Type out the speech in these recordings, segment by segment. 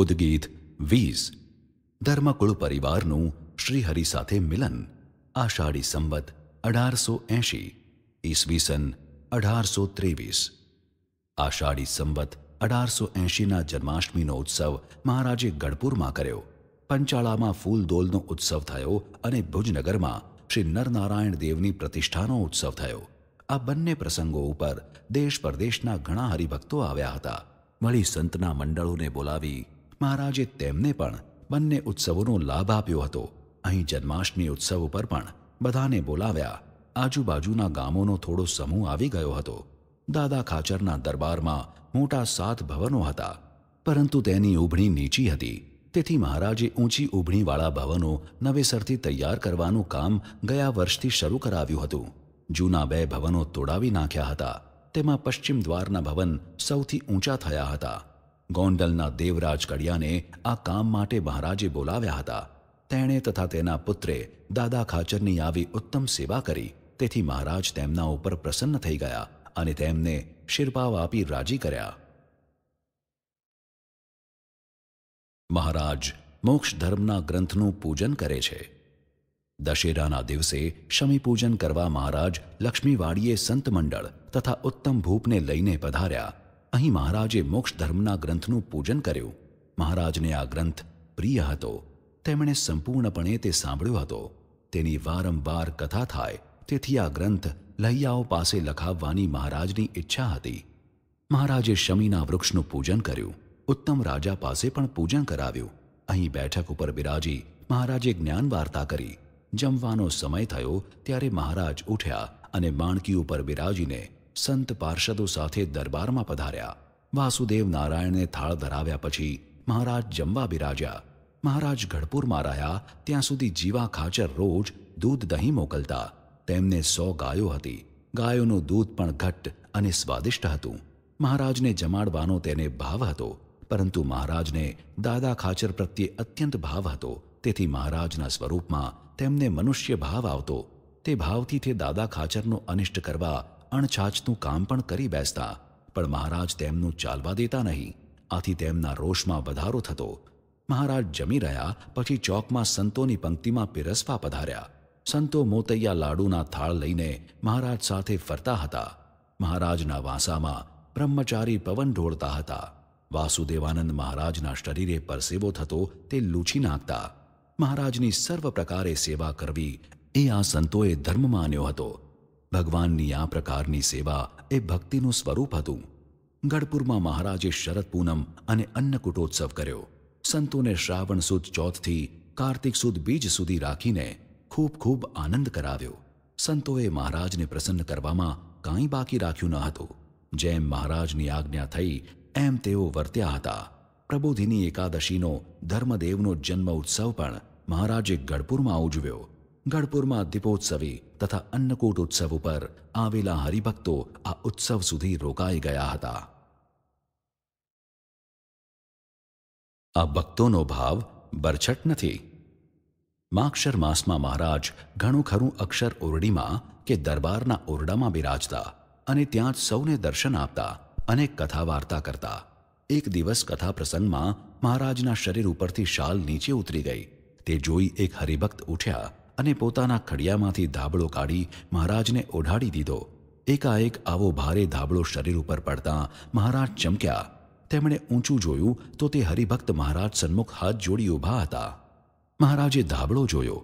ઉદગીત વીસ ધર્મકુળ પરિવારનું શ્રીહરિ સાથે મિલન આષાઢી સંવત અઢારસો એંશી ઈસવીસન અઢારસો ત્રેવીસ આષાઢી સંવત અઢારસો એંશીના જન્માષ્ટમીનો ઉત્સવ મહારાજે ગઢપુરમાં કર્યો પંચાળામાં ફૂલદોલનો ઉત્સવ થયો અને ભુજનગરમાં શ્રી નરનારાયણ દેવની પ્રતિષ્ઠાનો ઉત્સવ થયો આ બંને પ્રસંગો ઉપર દેશ પરદેશના ઘણા હરિભક્તો આવ્યા હતા વળી સંતના મંડળોને બોલાવી મહારાજે તેમને પણ બંને ઉત્સવોનો લાભ આપ્યો હતો અહીં જન્માષ્ટમી ઉત્સવ ઉપર પણ બધાને બોલાવ્યા આજુબાજુના ગામોનો થોડો સમૂહ આવી ગયો હતો દાદા ખાચરના દરબારમાં મોટા સાત ભવનો હતા પરંતુ તેની ઊભણી નીચી હતી તેથી મહારાજે ઊંચી ઊભણીવાળા ભવનો નવેસરથી તૈયાર કરવાનું કામ ગયા વર્ષથી શરૂ કરાવ્યું હતું જૂના બે ભવનો તોડાવી નાખ્યા હતા તેમાં પશ્ચિમ દ્વારના ભવન સૌથી ઊંચા થયા હતા ગોંડલના દેવરાજ કડિયાને આ કામ માટે મહારાજે બોલાવ્યા હતા તેણે તથા તેના પુત્રે દાદા ખાચરની આવી ઉત્તમ સેવા કરી તેથી મહારાજ તેમના ઉપર પ્રસન્ન થઈ ગયા અને તેમને શિરપાવ આપી રાજી કર્યા મહારાજ મોક્ષ ધર્મના ગ્રંથનું પૂજન કરે છે દશેરાના દિવસે શમીપૂજન કરવા મહારાજ લક્ષ્મીવાડીએ સંત મંડળ તથા ઉત્તમ ભૂપને લઈને પધાર્યા અહીં મહારાજે મોક્ષ ધર્મના ગ્રંથનું પૂજન કર્યું મહારાજને આ ગ્રંથ પ્રિય હતો તેમણે સંપૂર્ણપણે તે સાંભળ્યો હતો તેની વારંવાર કથા થાય તેથી આ ગ્રંથ લહિયાઓ પાસે લખાવવાની મહારાજની ઈચ્છા હતી મહારાજે શમીના વૃક્ષનું પૂજન કર્યું ઉત્તમ રાજા પાસે પણ પૂજન કરાવ્યું અહીં બેઠક ઉપર બિરાજી મહારાજે જ્ઞાન વાર્તા કરી જમવાનો સમય થયો ત્યારે મહારાજ ઉઠ્યા અને માણકી ઉપર બિરાજીને સંત પાર્ષદો સાથે દરબારમાં પધાર્યા વાસુદેવ નારાયણને થાળ ધરાવ્યા પછી મહારાજ જમવા બિરાજ્યા મહારાજ ગઢપુરમાં રહ્યા ત્યાં સુધી જીવા ખાચર રોજ દૂધ દહીં મોકલતા તેમને સો ગાયો હતી ગાયોનું દૂધ પણ ઘટ્ટ અને સ્વાદિષ્ટ હતું મહારાજને જમાડવાનો તેને ભાવ હતો પરંતુ મહારાજને દાદા ખાચર પ્રત્યે અત્યંત ભાવ હતો તેથી મહારાજના સ્વરૂપમાં તેમને મનુષ્ય ભાવ આવતો તે ભાવથી તે દાદા ખાચરનો અનિષ્ટ કરવા અણછાચતું કામ પણ કરી બેસતા પણ મહારાજ તેમનું ચાલવા દેતા નહીં આથી તેમના રોષમાં વધારો થતો મહારાજ જમી રહ્યા પછી ચોકમાં સંતોની પંક્તિમાં પીરસવા પધાર્યા સંતો મોતૈયા લાડુના થાળ લઈને મહારાજ સાથે ફરતા હતા મહારાજના વાંસામાં બ્રહ્મચારી પવન ઢોળતા હતા વાસુદેવાનંદ મહારાજના શરીરે પરસેવો થતો તે લૂછી નાખતા મહારાજની સર્વ પ્રકારે સેવા કરવી એ આ સંતોએ ધર્મ માન્યો હતો ભગવાનની આ પ્રકારની સેવા એ ભક્તિનું સ્વરૂપ હતું ગઢપુરમાં મહારાજે શરદ પૂનમ અને અન્નકૂટોત્સવ કર્યો સંતોને શ્રાવણ સુદ ચોથથી કાર્તિક સુદ બીજ સુધી રાખીને ખૂબ ખૂબ આનંદ કરાવ્યો સંતોએ મહારાજને પ્રસન્ન કરવામાં કાંઈ બાકી રાખ્યું ન હતું જેમ મહારાજની આજ્ઞા થઈ એમ તેઓ વર્ત્યા હતા પ્રબોધિની એકાદશીનો ધર્મદેવનો જન્મ ઉત્સવ પણ મહારાજે ગઢપુરમાં ઉજવ્યો ગઢપુરમાં દીપોત્સવી તથા અન્નકૂટ ઉત્સવ ઉપર આવેલા હરિભક્તો આ ઉત્સવ સુધી રોકાઈ ગયા હતા આ ભક્તોનો ભાવ બરછટ નથી માક્ષર માસમાં મહારાજ ઘણું ખરું અક્ષર ઓરડીમાં કે દરબારના ઓરડામાં બિરાજતા અને ત્યાં જ સૌને દર્શન આપતા અને કથા વાર્તા કરતા એક દિવસ કથા પ્રસંગમાં મહારાજના શરીર ઉપરથી શાલ નીચે ઉતરી ગઈ તે જોઈ એક હરિભક્ત ઉઠ્યા અને પોતાના ખડિયામાંથી ધાબળો કાઢી મહારાજને ઓઢાડી દીધો એકાએક આવો ભારે ધાબળો શરીર ઉપર પડતા મહારાજ ચમક્યા તેમણે ઊંચું જોયું તો તે હરિભક્ત મહારાજ સન્મુખ હાથ જોડી ઊભા હતા મહારાજે ધાબળો જોયો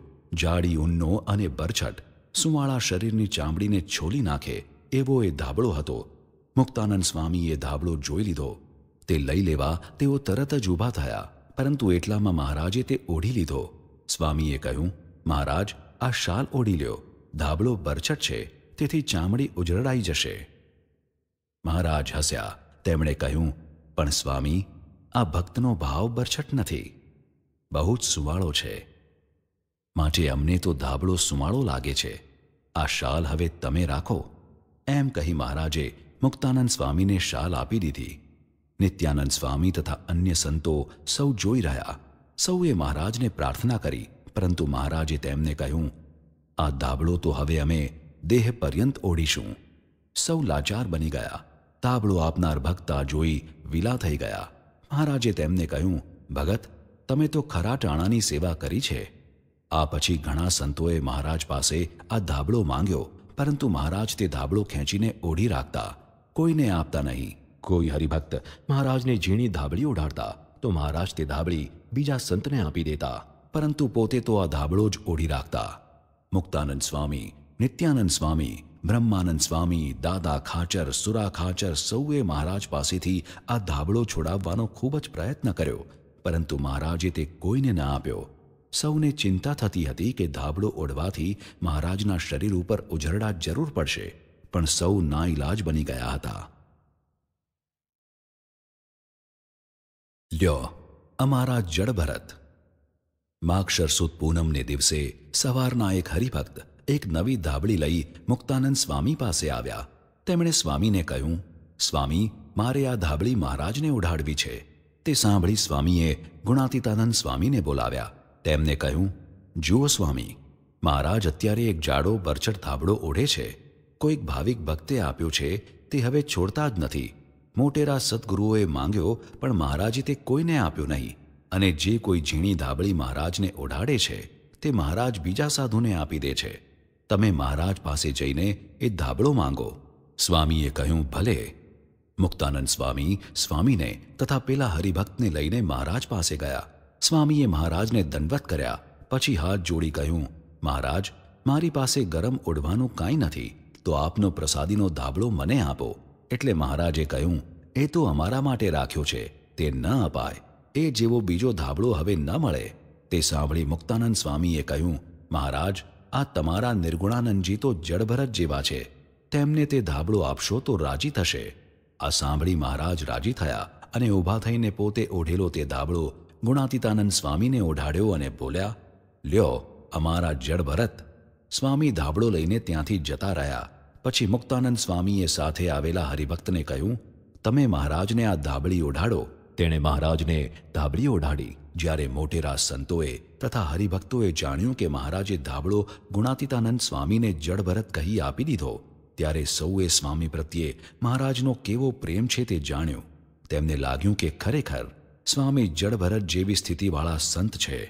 જાડી ઊનનો અને બરછટ સુંવાળા શરીરની ચામડીને છોલી નાખે એવો એ ધાબળો હતો મુક્તાનંદ સ્વામીએ ધાબળો જોઈ લીધો તે લઈ લેવા તેઓ તરત જ ઊભા થયા પરંતુ એટલામાં મહારાજે તે ઓઢી લીધો સ્વામીએ કહ્યું મહારાજ આ શાલ ઓઢી લ્યો ધાબળો બરછટ છે તેથી ચામડી ઉજરડાઈ જશે મહારાજ હસ્યા તેમણે કહ્યું પણ સ્વામી આ ભક્તનો ભાવ બરછટ નથી બહુ જ સુવાળો છે માટે અમને તો ધાબળો સુમાળો લાગે છે આ શાલ હવે તમે રાખો એમ કહી મહારાજે મુક્તાનંદ સ્વામીને શાલ આપી દીધી નિત્યાનંદ સ્વામી તથા અન્ય સંતો સૌ જોઈ રહ્યા સૌએ મહારાજને પ્રાર્થના કરી પરંતુ મહારાજે તેમને કહ્યું આ દાબળો તો હવે અમે દેહ પર્યંત ઓઢીશું સૌ લાચાર બની ગયા તાબળો આપનાર ભક્ત આ જોઈ વિલા થઈ ગયા મહારાજે તેમને કહ્યું ભગત તમે તો ખરા ટાણાની સેવા કરી છે આ પછી ઘણા સંતોએ મહારાજ પાસે આ ધાબળો માંગ્યો પરંતુ મહારાજ તે ધાબળો ખેંચીને ઓઢી રાખતા કોઈને આપતા નહીં કોઈ હરિભક્ત મહારાજને ઝીણી ધાબળી ઓઢાડતા તો મહારાજ તે ધાબળી બીજા સંતને આપી દેતા પરંતુ પોતે તો આ ધાબળો જ ઓઢી રાખતા મુક્તાનંદ સ્વામી નિત્યાનંદ સ્વામી બ્રહ્માનંદ સ્વામી દાદા ખાચર સુરા ખાચર સૌએ મહારાજ પાસેથી આ ધાબળો છોડાવવાનો ખૂબ જ પ્રયત્ન કર્યો પરંતુ મહારાજે તે કોઈને ન આપ્યો સૌને ચિંતા થતી હતી કે ધાબળો ઓઢવાથી મહારાજના શરીર ઉપર ઉજરડા જરૂર પડશે પણ સૌ ઇલાજ બની ગયા હતા લ્યો અમારા જડભરત માઘ શરસુદ પૂનમને દિવસે સવારના એક હરિભક્ત એક નવી ધાબળી લઈ મુક્તાનંદ સ્વામી પાસે આવ્યા તેમણે સ્વામીને કહ્યું સ્વામી મારે આ ધાબળી મહારાજને ઉઢાડવી છે તે સાંભળી સ્વામીએ ગુણાતીતાનંદ સ્વામીને બોલાવ્યા તેમને કહ્યું જુઓ સ્વામી મહારાજ અત્યારે એક જાડો બરછટ ધાબળો ઓઢે છે કોઈક ભાવિક ભક્તે આપ્યો છે તે હવે છોડતા જ નથી મોટેરા સદગુરુઓએ માંગ્યો પણ મહારાજે તે કોઈને આપ્યો નહીં અને જે કોઈ ઝીણી ધાબળી મહારાજને ઓઢાડે છે તે મહારાજ બીજા સાધુને આપી દે છે તમે મહારાજ પાસે જઈને એ ધાબળો માંગો સ્વામીએ કહ્યું ભલે મુક્તાનંદ સ્વામી સ્વામીને તથા પેલા હરિભક્તને લઈને મહારાજ પાસે ગયા સ્વામીએ મહારાજને દંડવત કર્યા પછી હાથ જોડી કહ્યું મહારાજ મારી પાસે ગરમ ઓઢવાનું કાંઈ નથી તો આપનો પ્રસાદીનો ધાબળો મને આપો એટલે મહારાજે કહ્યું એ તો અમારા માટે રાખ્યો છે તે ન અપાય એ જેવો બીજો ધાબળો હવે ન મળે તે સાંભળી મુક્તાનંદ સ્વામીએ કહ્યું મહારાજ આ તમારા નિર્ગુણાનંદજી તો જડભરત જેવા છે તેમને તે ધાબળો આપશો તો રાજી થશે આ સાંભળી મહારાજ રાજી થયા અને ઊભા થઈને પોતે ઓઢેલો તે ધાબળો ગુણાતીતાનંદ સ્વામીને ઓઢાડ્યો અને બોલ્યા લ્યો અમારા જડભરત સ્વામી ધાબળો લઈને ત્યાંથી જતા રહ્યા પછી મુક્તાનંદ સ્વામીએ સાથે આવેલા હરિભક્તને કહ્યું તમે મહારાજને આ ધાબળી ઓઢાડો તેણે મહારાજને ધાબળી ઓઢાડી જ્યારે મોટેરા સંતોએ તથા હરિભક્તોએ જાણ્યું કે મહારાજે ધાબળો ગુણાતીતાનંદ સ્વામીને જડભરત કહી આપી દીધો ત્યારે સૌએ સ્વામી પ્રત્યે મહારાજનો કેવો પ્રેમ છે તે જાણ્યું તેમને લાગ્યું કે ખરેખર સ્વામી જડભરત જેવી સ્થિતિવાળા સંત છે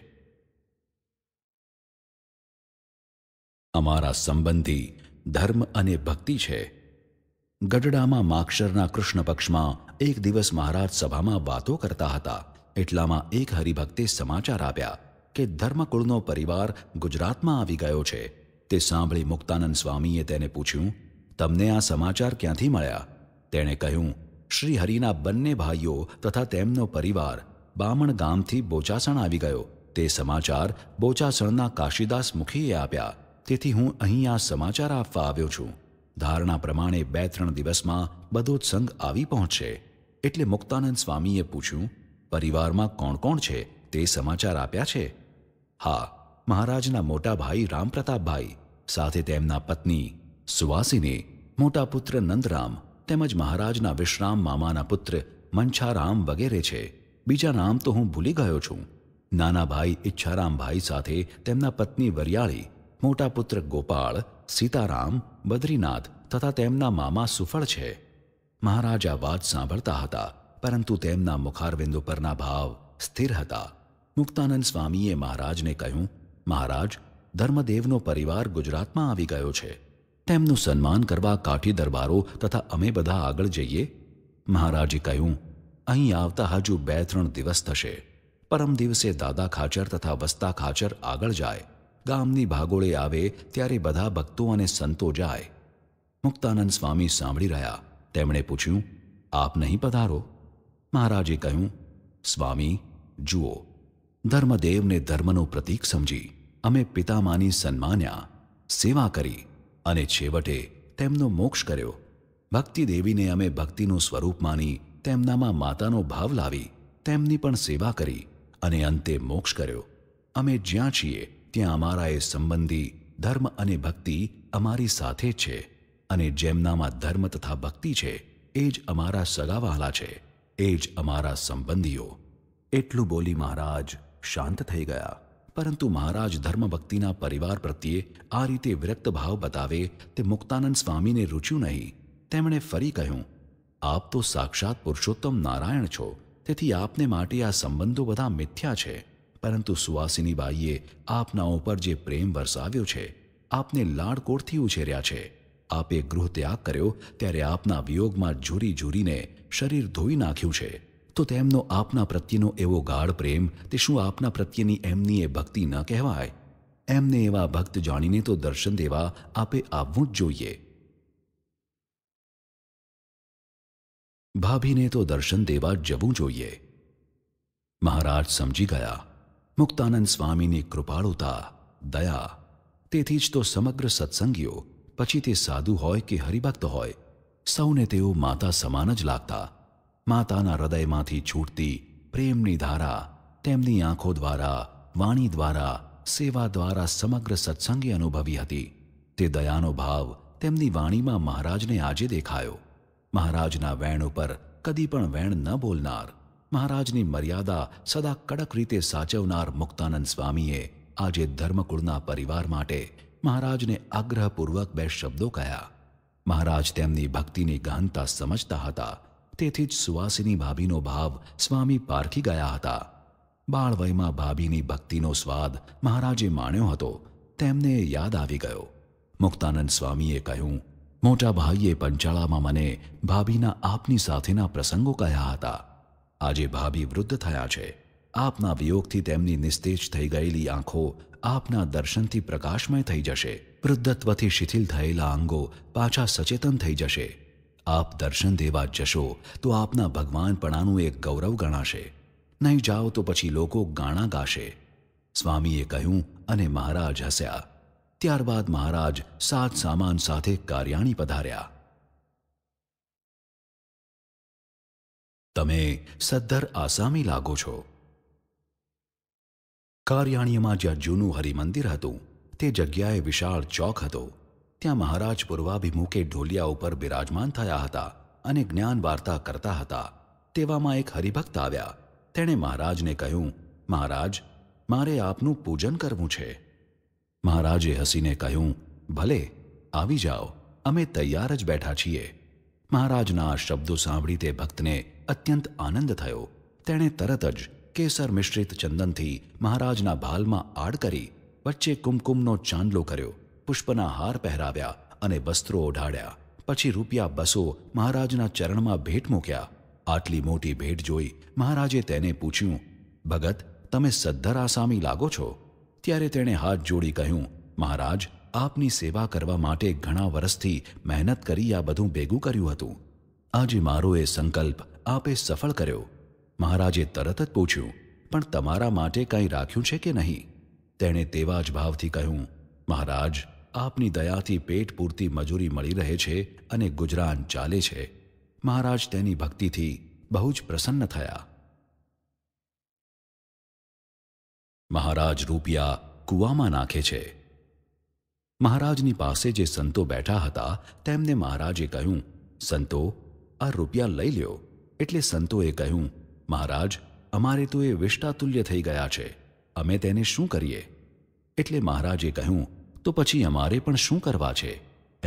અમારા સંબંધી ધર્મ અને ભક્તિ છે ગઢડામાં માક્ષરના કૃષ્ણ પક્ષમાં એક દિવસ મહારાજ સભામાં વાતો કરતા હતા એટલામાં એક હરિભક્તે સમાચાર આપ્યા કે ધર્મકુળનો પરિવાર ગુજરાતમાં આવી ગયો છે તે સાંભળી મુક્તાનંદ સ્વામીએ તેને પૂછ્યું તમને આ સમાચાર ક્યાંથી મળ્યા તેણે કહ્યું શ્રી હરિના બંને ભાઈઓ તથા તેમનો પરિવાર બામણ ગામથી બોચાસણ આવી ગયો તે સમાચાર બોચાસણના કાશીદાસ મુખીએ આપ્યા તેથી હું અહીં આ સમાચાર આપવા આવ્યો છું ધારણા પ્રમાણે બે ત્રણ દિવસમાં બધો જ સંઘ આવી પહોંચશે એટલે મુક્તાનંદ સ્વામીએ પૂછ્યું પરિવારમાં કોણ કોણ છે તે સમાચાર આપ્યા છે હા મહારાજના મોટા ભાઈ રામપ્રતાપભાઈ સાથે તેમના પત્ની સુવાસિની મોટા પુત્ર નંદરામ તેમજ મહારાજના વિશ્રામ મામાના પુત્ર મનછારામ વગેરે છે બીજા નામ તો હું ભૂલી ગયો છું નાના ભાઈ ઈચ્છારામભાઈ સાથે તેમના પત્ની વરિયાળી મોટા પુત્ર ગોપાળ સીતારામ બદ્રીનાથ તથા તેમના મામા સુફળ છે મહારાજ આ વાત સાંભળતા હતા પરંતુ તેમના મુખારવિંદુ પરના ભાવ સ્થિર હતા મુક્તાનંદ સ્વામીએ મહારાજને કહ્યું મહારાજ ધર્મદેવનો પરિવાર ગુજરાતમાં આવી ગયો છે તેમનું સન્માન કરવા કાઠી દરબારો તથા અમે બધા આગળ જઈએ મહારાજે કહ્યું અહીં આવતા હજુ બે ત્રણ દિવસ થશે પરમ દિવસે દાદા ખાચર તથા વસ્તા ખાચર આગળ જાય ગામની ભાગોળે આવે ત્યારે બધા ભક્તો અને સંતો જાય મુક્તાનંદ સ્વામી સાંભળી રહ્યા તેમણે પૂછ્યું આપ નહીં પધારો મહારાજે કહ્યું સ્વામી જુઓ ધર્મદેવને ધર્મનું પ્રતીક સમજી અમે પિતામાની સન્માન્યા સેવા કરી અને છેવટે તેમનો મોક્ષ કર્યો ભક્તિદેવીને અમે ભક્તિનું સ્વરૂપ માની તેમનામાં માતાનો ભાવ લાવી તેમની પણ સેવા કરી અને અંતે મોક્ષ કર્યો અમે જ્યાં છીએ ત્યાં અમારા એ સંબંધી ધર્મ અને ભક્તિ અમારી સાથે છે અને જેમનામાં ધર્મ તથા ભક્તિ છે એ જ અમારા સગાવાલા છે એ જ અમારા સંબંધીઓ એટલું બોલી મહારાજ શાંત થઈ ગયા પરંતુ મહારાજ ધર્મ ભક્તિના પરિવાર પ્રત્યે આ રીતે વિરક્ત ભાવ બતાવે તે મુક્તાનંદ સ્વામીને રૂચ્યું નહીં તેમણે ફરી કહ્યું આપ તો સાક્ષાત પુરુષોત્તમ નારાયણ છો તેથી આપને માટે આ સંબંધો બધા મિથ્યા છે પરંતુ બાઈએ આપના ઉપર જે પ્રેમ વરસાવ્યો છે આપને લાડકોડથી ઉછેર્યા છે આપે ગૃહ ત્યાગ કર્યો ત્યારે આપના વિયોગમાં ઝૂરી ઝૂરીને શરીર ધોઈ નાખ્યું છે તો તેમનો આપના પ્રત્યેનો એવો ગાઢ પ્રેમ તે શું આપના પ્રત્યેની એમની એ ભક્તિ ન કહેવાય એમને એવા ભક્ત જાણીને તો દર્શન દેવા આપે આવવું જ જોઈએ ભાભીને તો દર્શન દેવા જવું જોઈએ મહારાજ સમજી ગયા મુક્તાનંદ સ્વામીની કૃપાળુતા દયા તેથી જ તો સમગ્ર સત્સંગીઓ પછી તે સાધુ હોય કે હરિભક્ત હોય સૌને તેઓ માતા સમાન જ લાગતા માતાના હૃદયમાંથી છૂટતી પ્રેમની ધારા તેમની આંખો દ્વારા વાણી દ્વારા સેવા દ્વારા સમગ્ર સત્સંગી અનુભવી હતી તે દયાનો ભાવ તેમની વાણીમાં મહારાજને આજે દેખાયો મહારાજના વેણ ઉપર કદી પણ વેણ ન બોલનાર મહારાજની મર્યાદા સદા કડક રીતે સાચવનાર મુક્તાનંદ સ્વામીએ આજે ધર્મકુળના પરિવાર માટે મહારાજને આગ્રહપૂર્વક બે શબ્દો કહ્યા મહારાજ તેમની ભક્તિની ગહનતા સમજતા હતા તેથી જ સુવાસિની ભાભીનો ભાવ સ્વામી પારખી ગયા હતા બાળવયમાં ભાભીની ભક્તિનો સ્વાદ મહારાજે માણ્યો હતો તેમને યાદ આવી ગયો મુક્તાનંદ સ્વામીએ કહ્યું મોટા ભાઈએ પંચાળામાં મને ભાભીના આપની સાથેના પ્રસંગો કહ્યા હતા આજે ભાભી વૃદ્ધ થયા છે આપના વિયોગથી તેમની નિસ્તેજ થઈ ગયેલી આંખો આપના દર્શનથી પ્રકાશમય થઈ જશે વૃદ્ધત્વથી શિથિલ થયેલા અંગો પાછા સચેતન થઈ જશે આપ દર્શન દેવા જશો તો આપના ભગવાનપણાનું એક ગૌરવ ગણાશે નહીં જાઓ તો પછી લોકો ગાણા ગાશે સ્વામીએ કહ્યું અને મહારાજ હસ્યા ત્યારબાદ મહારાજ સાત સામાન સાથે કાર્યાણી પધાર્યા તમે સદ્ધર આસામી લાગો છો કાર્યાણીમાં જ્યાં જૂનું હરિમંદિર હતું તે જગ્યાએ વિશાળ ચોક હતો ત્યાં મહારાજ પૂર્વાભિમુખે ઢોલિયા ઉપર બિરાજમાન થયા હતા અને જ્ઞાન વાર્તા કરતા હતા તેવામાં એક હરિભક્ત આવ્યા તેણે મહારાજને કહ્યું મહારાજ મારે આપનું પૂજન કરવું છે મહારાજે હસીને કહ્યું ભલે આવી જાઓ અમે તૈયાર જ બેઠા છીએ મહારાજના આ શબ્દો સાંભળી તે ભક્તને અત્યંત આનંદ થયો તેણે તરત જ કેસર મિશ્રિત ચંદનથી મહારાજના ભાલમાં આડ કરી વચ્ચે કુમકુમનો ચાંદલો કર્યો પુષ્પના હાર પહેરાવ્યા અને વસ્ત્રો ઓઢાડ્યા પછી રૂપિયા બસો મહારાજના ચરણમાં ભેટ મૂક્યા આટલી મોટી ભેટ જોઈ મહારાજે તેને પૂછ્યું ભગત તમે સદ્ધર આસામી લાગો છો ત્યારે તેણે હાથ જોડી કહ્યું મહારાજ આપની સેવા કરવા માટે ઘણા વર્ષથી મહેનત કરી આ બધું ભેગું કર્યું હતું આજે મારો એ સંકલ્પ આપે સફળ કર્યો મહારાજે તરત જ પૂછ્યું પણ તમારા માટે કંઈ રાખ્યું છે કે નહીં તેણે તેવા જ ભાવથી કહ્યું મહારાજ આપની દયાથી પેટ પૂરતી મજૂરી મળી રહે છે અને ગુજરાન ચાલે છે મહારાજ તેની ભક્તિથી બહુ જ પ્રસન્ન થયા મહારાજ રૂપિયા કૂવામાં નાખે છે મહારાજની પાસે જે સંતો બેઠા હતા તેમને મહારાજે કહ્યું સંતો આ રૂપિયા લઈ લ્યો એટલે સંતોએ કહ્યું મહારાજ અમારે તો એ વિષ્ટાતુલ્ય થઈ ગયા છે અમે તેને શું કરીએ એટલે મહારાજે કહ્યું તો પછી અમારે પણ શું કરવા છે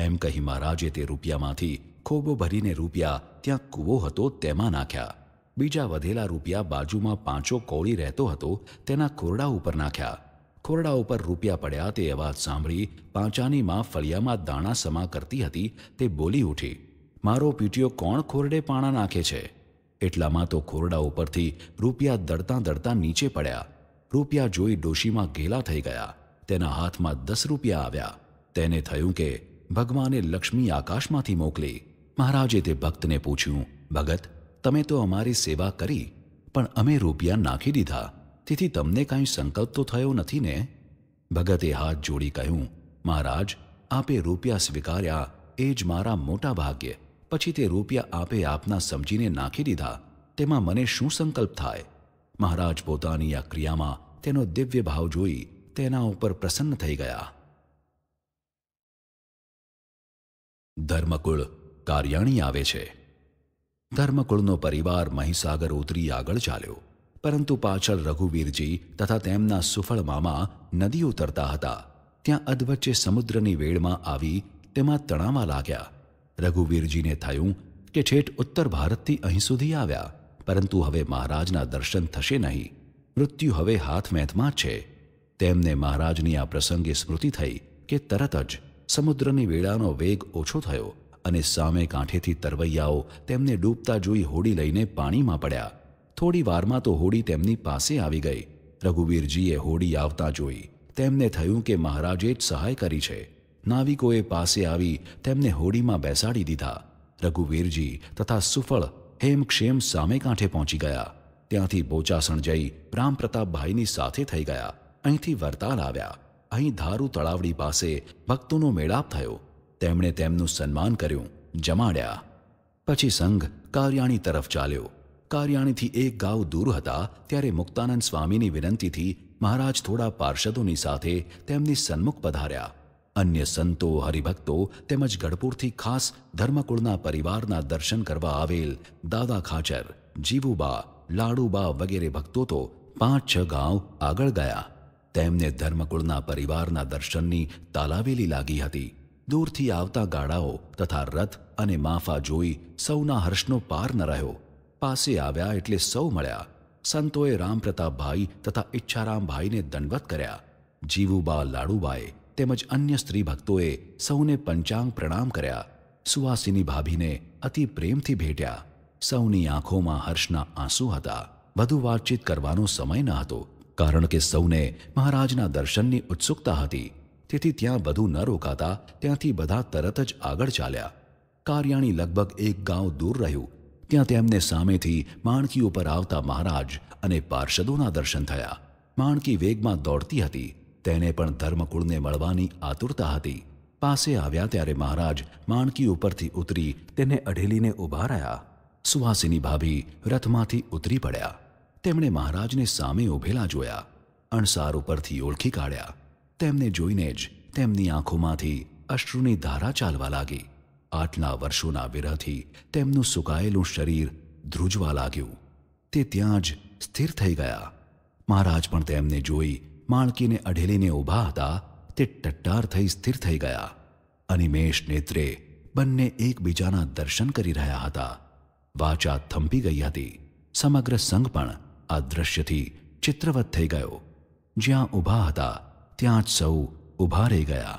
એમ કહી મહારાજે તે રૂપિયામાંથી ખોબો ભરીને રૂપિયા ત્યાં કૂવો હતો તેમાં નાખ્યા બીજા વધેલા રૂપિયા બાજુમાં પાંચો કોળી રહેતો હતો તેના કોરડા ઉપર નાખ્યા ખોરડા ઉપર રૂપિયા પડ્યા તે અવાજ સાંભળી પાંચાની માં ફળિયામાં દાણા સમા કરતી હતી તે બોલી ઉઠી મારો પીટીઓ કોણ ખોરડે પાણા નાખે છે એટલામાં તો ખોરડા ઉપરથી રૂપિયા દડતા દડતા નીચે પડ્યા રૂપિયા જોઈ ડોશીમાં ગેલા થઈ ગયા તેના હાથમાં દસ રૂપિયા આવ્યા તેને થયું કે ભગવાને લક્ષ્મી આકાશમાંથી મોકલી મહારાજે તે ભક્તને પૂછ્યું ભગત તમે તો અમારી સેવા કરી પણ અમે રૂપિયા નાખી દીધા તેથી તમને કાંઈ સંકલ્પ તો થયો નથી ને ભગતે હાથ જોડી કહ્યું મહારાજ આપે રૂપિયા સ્વીકાર્યા એ જ મારા મોટા ભાગ્ય પછી તે રૂપિયા આપે આપના સમજીને નાખી દીધા તેમાં મને શું સંકલ્પ થાય મહારાજ પોતાની આ ક્રિયામાં તેનો દિવ્ય ભાવ જોઈ તેના ઉપર પ્રસન્ન થઈ ગયા ધર્મકુળ કાર્યાણી આવે છે ધર્મકુળનો પરિવાર મહીસાગર ઉતરી આગળ ચાલ્યો પરંતુ પાછળ રઘુવીરજી તથા તેમના સુફળ મામા નદી ઉતરતા હતા ત્યાં અધવચ્ચે સમુદ્રની વેળમાં આવી તેમાં તણાવા લાગ્યા રઘુવીરજીને થયું કે છેઠ ઉત્તર ભારતથી અહીં સુધી આવ્યા પરંતુ હવે મહારાજના દર્શન થશે નહીં મૃત્યુ હવે હાથ મેથમાં છે તેમને મહારાજની આ પ્રસંગે સ્મૃતિ થઈ કે તરત જ સમુદ્રની વેળાનો વેગ ઓછો થયો અને સામે કાંઠેથી તરવૈયાઓ તેમને ડૂબતા જોઈ હોડી લઈને પાણીમાં પડ્યા થોડી વારમાં તો હોડી તેમની પાસે આવી ગઈ રઘુવીરજીએ હોડી આવતા જોઈ તેમને થયું કે મહારાજે જ સહાય કરી છે નાવિકોએ પાસે આવી તેમને હોડીમાં બેસાડી દીધા રઘુવીરજી તથા સુફળ હેમક્ષેમ સામે કાંઠે પહોંચી ગયા ત્યાંથી બોચાસણ જઈ રામપ્રતાપભાઈની સાથે થઈ ગયા અહીંથી વરતાલ આવ્યા અહીં ધારુ તળાવડી પાસે ભક્તોનો મેળાપ થયો તેમણે તેમનું સન્માન કર્યું જમાડ્યા પછી સંઘ કાર્યાણી તરફ ચાલ્યો કાર્યાણીથી એક ગાંવ દૂર હતા ત્યારે મુક્તાનંદ સ્વામીની વિનંતીથી મહારાજ થોડા પાર્ષદોની સાથે તેમની સન્મુખ પધાર્યા અન્ય સંતો હરિભક્તો તેમજ ગઢપુરથી ખાસ ધર્મકુળના પરિવારના દર્શન કરવા આવેલ દાદા ખાચર જીવુબા લાડુબા વગેરે ભક્તો તો પાંચ છ ગાંવ આગળ ગયા તેમને ધર્મકુળના પરિવારના દર્શનની તાલાવેલી લાગી હતી દૂરથી આવતા ગાડાઓ તથા રથ અને માફા જોઈ સૌના હર્ષનો પાર ન રહ્યો પાસે આવ્યા એટલે સૌ મળ્યા સંતોએ રામપ્રતાપભાઈ તથા ઈચ્છારામભાઈને દંડવત કર્યા જીવુબા લાડુબાએ તેમજ અન્ય સ્ત્રી ભક્તોએ સૌને પંચાંગ પ્રણામ કર્યા સુવાસીની ભાભીને અતિ પ્રેમથી ભેટ્યા સૌની આંખોમાં હર્ષના આંસુ હતા વધુ વાતચીત કરવાનો સમય ન હતો કારણ કે સૌને મહારાજના દર્શનની ઉત્સુકતા હતી તેથી ત્યાં બધું ન રોકાતા ત્યાંથી બધા તરત જ આગળ ચાલ્યા કાર્યાણી લગભગ એક ગાંવ દૂર રહ્યું ત્યાં તેમને સામેથી માણકી ઉપર આવતા મહારાજ અને પાર્ષદોના દર્શન થયા માણકી વેગમાં દોડતી હતી તેને પણ ધર્મકુળને મળવાની આતુરતા હતી પાસે આવ્યા ત્યારે મહારાજ માણકી ઉપરથી ઉતરી તેને અઢેલીને ઊભા રહ્યા સુવાસિની ભાભી રથમાંથી ઉતરી પડ્યા તેમણે મહારાજને સામે ઊભેલા જોયા અણસાર ઉપરથી ઓળખી કાઢ્યા તેમને જોઈને જ તેમની આંખોમાંથી અશ્રુની ધારા ચાલવા લાગી આટલા વર્ષોના વિરહથી તેમનું સુકાયેલું શરીર ધ્રુજવા લાગ્યું તે ત્યાં જ સ્થિર થઈ ગયા મહારાજ પણ તેમને જોઈ માણકીને અઢેલીને ઊભા હતા તે ટટ્ટાર થઈ સ્થિર થઈ ગયા અનિમેષ નેત્રે બંને એકબીજાના દર્શન કરી રહ્યા હતા વાચા થંભી ગઈ હતી સમગ્ર સંઘ પણ આ દ્રશ્યથી ચિત્રવત થઈ ગયો જ્યાં ઊભા હતા ત્યાં જ સૌ ઊભા રહી ગયા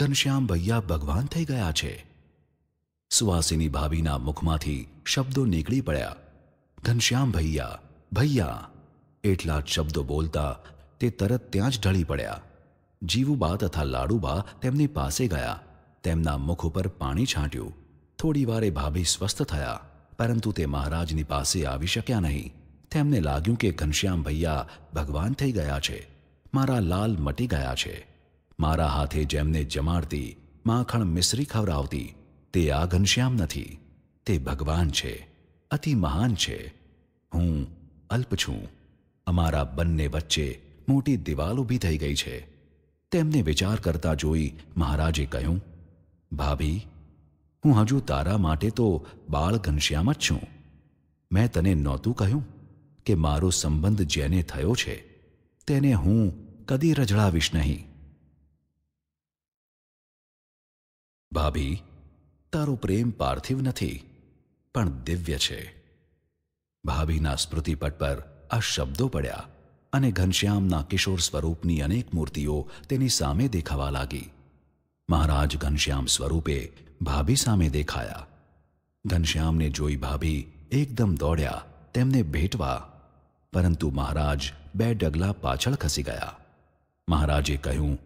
ઘનશ્યામ ભૈયા ભગવાન થઈ ગયા છે સુવાસીની ભાભીના મુખમાંથી શબ્દો નીકળી પડ્યા ઘનશ્યામ ભૈયા ભૈયા એટલા જ શબ્દો બોલતા તે તરત ત્યાં જ ઢળી પડ્યા જીવુબા તથા લાડુબા તેમની પાસે ગયા તેમના મુખ ઉપર પાણી છાંટ્યું થોડી વારે ભાભી સ્વસ્થ થયા પરંતુ તે મહારાજની પાસે આવી શક્યા નહીં તેમને લાગ્યું કે ઘનશ્યામ ભૈયા ભગવાન થઈ ગયા છે મારા લાલ મટી ગયા છે મારા હાથે જેમને જમાડતી માખણ મિશ્રી ખવડાવતી તે આ ઘનશ્યામ નથી તે ભગવાન છે અતિ મહાન છે હું અલ્પ છું અમારા બંને વચ્ચે મોટી દિવાલ ઊભી થઈ ગઈ છે તેમને વિચાર કરતા જોઈ મહારાજે કહ્યું ભાભી હું હજુ તારા માટે તો બાળ ઘનશ્યામ જ છું મેં તને નહોતું કહ્યું કે મારો સંબંધ જેને થયો છે તેને હું કદી રજડાવીશ નહીં ભાભી તારો પ્રેમ પાર્થિવ નથી પણ દિવ્ય છે ભાભીના સ્મૃતિપટ પર આ શબ્દો પડ્યા અને ઘનશ્યામના કિશોર સ્વરૂપની અનેક મૂર્તિઓ તેની સામે દેખાવા લાગી મહારાજ ઘનશ્યામ સ્વરૂપે ભાભી સામે દેખાયા ઘનશ્યામને જોઈ ભાભી એકદમ દોડ્યા તેમને ભેટવા પરંતુ મહારાજ બે ડગલા પાછળ ખસી ગયા મહારાજે કહ્યું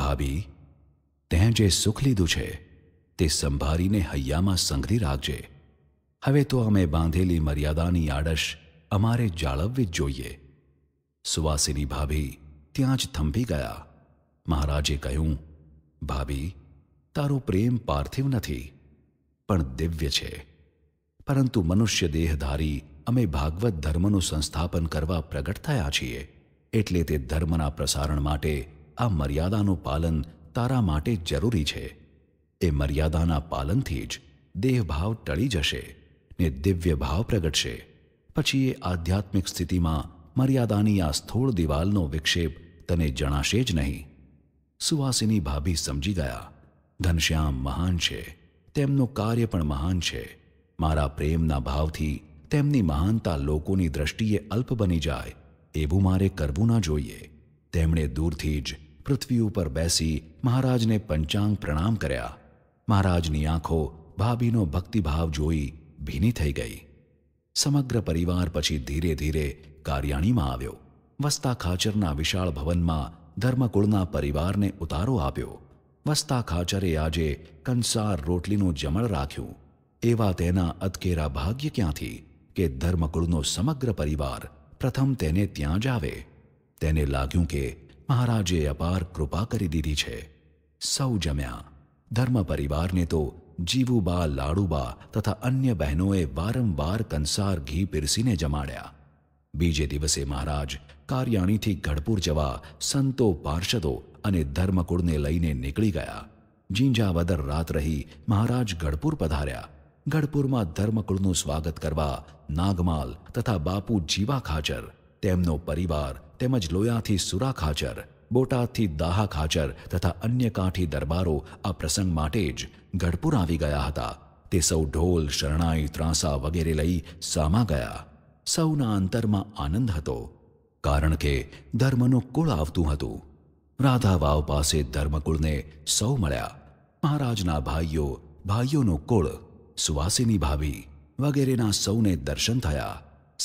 ભાભી તેં જે સુખ લીધું છે તે સંભાળીને હૈયામાં સંઘરી રાખજે હવે તો અમે બાંધેલી મર્યાદાની આડશ અમારે જાળવવી જ જોઈએ સુવાસીની ભાભી ત્યાં જ થંભી ગયા મહારાજે કહ્યું ભાભી તારો પ્રેમ પાર્થિવ નથી પણ દિવ્ય છે પરંતુ મનુષ્ય દેહધારી અમે ભાગવત ધર્મનું સંસ્થાપન કરવા પ્રગટ થયા છીએ એટલે તે ધર્મના પ્રસારણ માટે આ મર્યાદાનું પાલન તારા માટે જરૂરી છે એ મર્યાદાના પાલનથી જ દેહભાવ ટળી જશે ને દિવ્ય ભાવ પ્રગટશે પછી એ આધ્યાત્મિક સ્થિતિમાં મર્યાદાની આ સ્થૂળ દિવાલનો વિક્ષેપ તને જણાશે જ નહીં સુવાસીની ભાભી સમજી ગયા ઘનશ્યામ મહાન છે તેમનું કાર્ય પણ મહાન છે મારા પ્રેમના ભાવથી તેમની મહાનતા લોકોની દ્રષ્ટિએ અલ્પ બની જાય એવું મારે કરવું ના જોઈએ તેમણે દૂરથી જ પૃથ્વી ઉપર બેસી મહારાજને પંચાંગ પ્રણામ કર્યા મહારાજની આંખો ભાભીનો ભક્તિભાવ જોઈ ભીની થઈ ગઈ સમગ્ર પરિવાર પછી ધીરે ધીરે કાર્યાણીમાં આવ્યો વસ્તા ખાચરના વિશાળ ભવનમાં ધર્મકુળના પરિવારને ઉતારો આપ્યો વસ્તા ખાચરે આજે કંસાર રોટલીનું જમણ રાખ્યું એવા તેના અદકેરા ભાગ્ય ક્યાંથી કે ધર્મકુળનો સમગ્ર પરિવાર પ્રથમ તેને ત્યાં જ આવે તેને લાગ્યું કે મહારાજે અપાર કૃપા કરી દીધી છે સૌ જમ્યા ધર્મ પરિવારને તો જીવુબા લાડુબા તથા અન્ય બહેનોએ વારંવાર કંસાર ઘી પીરસીને જમાડ્યા બીજે દિવસે મહારાજ કાર્યાણીથી ગઢપુર જવા સંતો પાર્ષદો અને ધર્મકુળને લઈને નીકળી ગયા જીંજાવદર રાત રહી મહારાજ ગઢપુર પધાર્યા ગઢપુરમાં ધર્મકુળનું સ્વાગત કરવા નાગમાલ તથા બાપુ જીવા ખાચર તેમનો પરિવાર તેમજ લોયાથી સુરા ખાચર બોટાદથી દાહા ખાચર તથા અન્ય કાંઠી દરબારો આ પ્રસંગ માટે જ ગઢપુર આવી ગયા હતા તે સૌ ઢોલ શરણાઈ ત્રાંસા વગેરે લઈ સામા ગયા સૌના અંતરમાં આનંદ હતો કારણ કે ધર્મનું કુળ આવતું હતું રાધા વાવ પાસે ધર્મકુળને સૌ મળ્યા મહારાજના ભાઈઓ ભાઈઓનું કુળ સુવાસીની ભાભી વગેરેના સૌને દર્શન થયા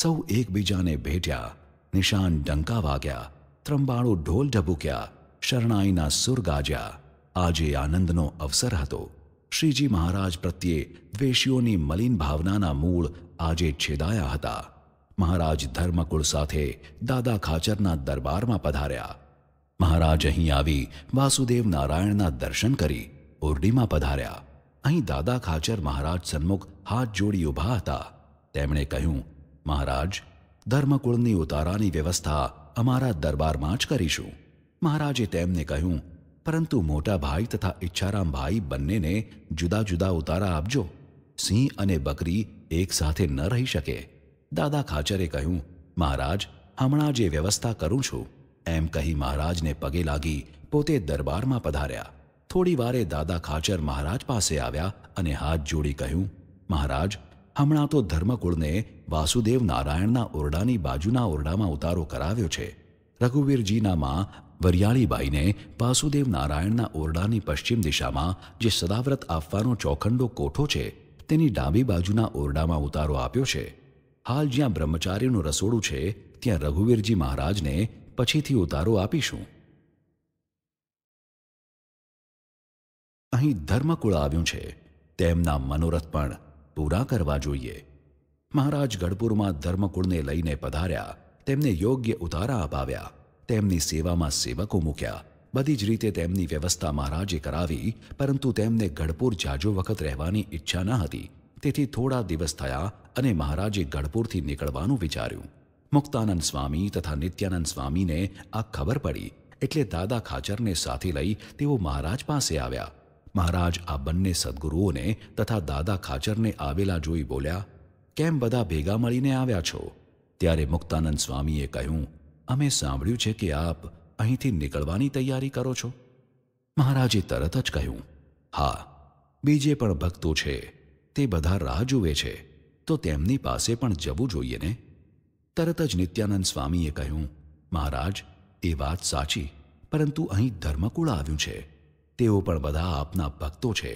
સૌ એકબીજાને ભેટ્યા નિશાન ડંકા વાગ્યા ત્રંબાળો ઢોલ ઢબૂક્યા શરણાઈના સુર ગાજ્યા આજે આનંદનો અવસર હતો શ્રીજી મહારાજ પ્રત્યે દ્વેષીઓની મલિન ભાવનાના મૂળ આજે છેદાયા હતા મહારાજ ધર્મકુળ સાથે દાદા ખાચરના દરબારમાં પધાર્યા મહારાજ અહીં આવી વાસુદેવ નારાયણના દર્શન કરી ઓરડીમાં પધાર્યા અહીં દાદા ખાચર મહારાજ સન્મુખ હાથ જોડી ઊભા હતા તેમણે કહ્યું મહારાજ ધર્મકુળની ઉતારાની વ્યવસ્થા અમારા દરબારમાં જ કરીશું મહારાજે તેમને કહ્યું પરંતુ મોટા ભાઈ તથા ઈચ્છારામભાઈ બંનેને જુદા જુદા ઉતારા આપજો સિંહ અને બકરી એક સાથે ન રહી શકે દાદા ખાચરે કહ્યું મહારાજ હમણાં જે વ્યવસ્થા કરું છું એમ કહી મહારાજને પગે લાગી પોતે દરબારમાં પધાર્યા થોડી વારે દાદા ખાચર મહારાજ પાસે આવ્યા અને હાથ જોડી કહ્યું મહારાજ હમણાં તો ધર્મકુળને વાસુદેવ નારાયણના ઓરડાની બાજુના ઓરડામાં ઉતારો કરાવ્યો છે રઘુવીરજીના માં વરિયાળીબાઈને વાસુદેવ નારાયણના ઓરડાની પશ્ચિમ દિશામાં જે સદાવ્રત આપવાનો ચોખંડો કોઠો છે તેની ડાબી બાજુના ઓરડામાં ઉતારો આપ્યો છે હાલ જ્યાં બ્રહ્મચાર્યનું રસોડું છે ત્યાં રઘુવીરજી મહારાજને પછીથી ઉતારો આપીશું અહીં ધર્મકુળ આવ્યું છે તેમના મનોરથ પણ પૂરા કરવા જોઈએ મહારાજ ગઢપુરમાં ધર્મકુળને લઈને પધાર્યા તેમને યોગ્ય ઉતારા અપાવ્યા તેમની સેવામાં સેવકો મૂક્યા બધી જ રીતે તેમની વ્યવસ્થા મહારાજે કરાવી પરંતુ તેમને ગઢપુર જાજો વખત રહેવાની ઈચ્છા ન હતી તેથી થોડા દિવસ થયા અને મહારાજે ગઢપુરથી નીકળવાનું વિચાર્યું મુક્તાનંદ સ્વામી તથા નિત્યાનંદ સ્વામીને આ ખબર પડી એટલે દાદા ખાચરને સાથે લઈ તેઓ મહારાજ પાસે આવ્યા મહારાજ આ બંને સદગુરુઓને તથા દાદા ખાચરને આવેલા જોઈ બોલ્યા કેમ બધા ભેગા મળીને આવ્યા છો ત્યારે મુક્તાનંદ સ્વામીએ કહ્યું અમે સાંભળ્યું છે કે આપ અહીંથી નીકળવાની તૈયારી કરો છો મહારાજે તરત જ કહ્યું હા બીજે પણ ભક્તો છે તે બધા રાહ જુએ છે તો તેમની પાસે પણ જવું જોઈએ ને તરત જ નિત્યાનંદ સ્વામીએ કહ્યું મહારાજ એ વાત સાચી પરંતુ અહીં ધર્મકુળ આવ્યું છે તેઓ પણ બધા આપના ભક્તો છે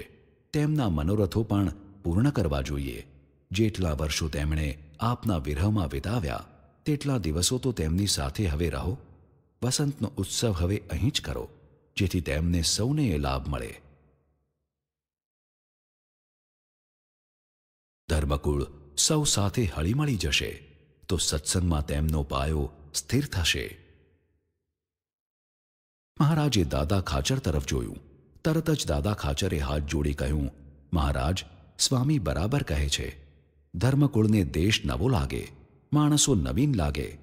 તેમના મનોરથો પણ પૂર્ણ કરવા જોઈએ જેટલા વર્ષો તેમણે આપના વિરહમાં વિતાવ્યા તેટલા દિવસો તો તેમની સાથે હવે રહો વસંતનો ઉત્સવ હવે અહીં જ કરો જેથી તેમને સૌને એ લાભ મળે ધર્મકુળ સૌ સાથે હળીમળી જશે તો સત્સંગમાં તેમનો પાયો સ્થિર થશે મહારાજે દાદા ખાચર તરફ જોયું તરત જ દાદા ખાચરે હાથ જોડી કહ્યું મહારાજ સ્વામી બરાબર કહે છે ધર્મકુળને દેશ નવો લાગે માણસો નવીન લાગે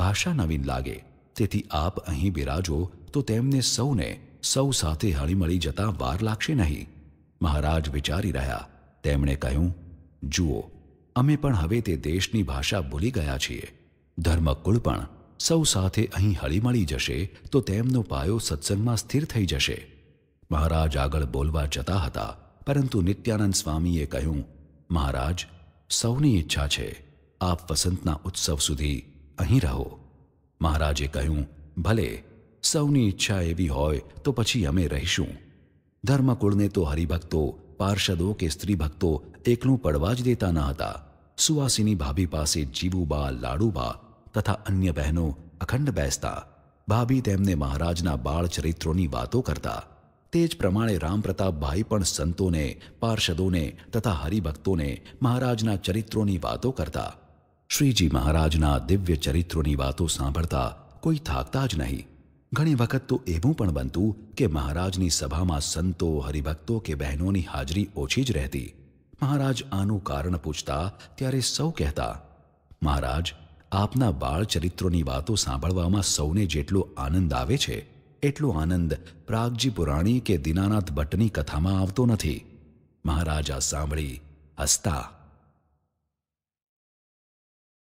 ભાષા નવીન લાગે તેથી આપ અહીં બિરાજો તો તેમને સૌને સૌ સાથે હળીમળી જતા વાર લાગશે નહીં મહારાજ વિચારી રહ્યા તેમણે કહ્યું જુઓ અમે પણ હવે તે દેશની ભાષા ભૂલી ગયા છીએ ધર્મકુળ પણ સૌ સાથે અહીં હળીમળી જશે તો તેમનો પાયો સત્સંગમાં સ્થિર થઈ જશે મહારાજ આગળ બોલવા જતા હતા પરંતુ નિત્યાનંદ સ્વામીએ કહ્યું મહારાજ સૌની ઈચ્છા છે આપ વસંતના ઉત્સવ સુધી અહીં રહો મહારાજે કહ્યું ભલે સૌની ઈચ્છા એવી હોય તો પછી અમે રહીશું ધર્મકુળને તો હરિભક્તો પાર્ષદો કે સ્ત્રીભક્તો એકલું પડવા જ દેતા ન હતા સુવાસીની ભાભી પાસે જીવુબા લાડુબા તથા અન્ય બહેનો અખંડ બેસતા ભાભી તેમને મહારાજના બાળ ચરિત્રોની વાતો કરતા તે જ પ્રમાણે રામપ્રતાપભાઈ પણ સંતોને પાર્ષદોને તથા હરિભક્તોને મહારાજના ચરિત્રોની વાતો કરતા શ્રીજી મહારાજના દિવ્ય ચરિત્રોની વાતો સાંભળતા કોઈ થાકતા જ નહીં ઘણી વખત તો એવું પણ બનતું કે મહારાજની સભામાં સંતો હરિભક્તો કે બહેનોની હાજરી ઓછી જ રહેતી મહારાજ આનું કારણ પૂછતા ત્યારે સૌ કહેતા મહારાજ આપના બાળ ચરિત્રોની વાતો સાંભળવામાં સૌને જેટલો આનંદ આવે છે એટલો આનંદ પ્રાગજી પુરાણી કે દિનાનાથ ભટ્ટની કથામાં આવતો નથી મહારાજા સાંભળી હસતા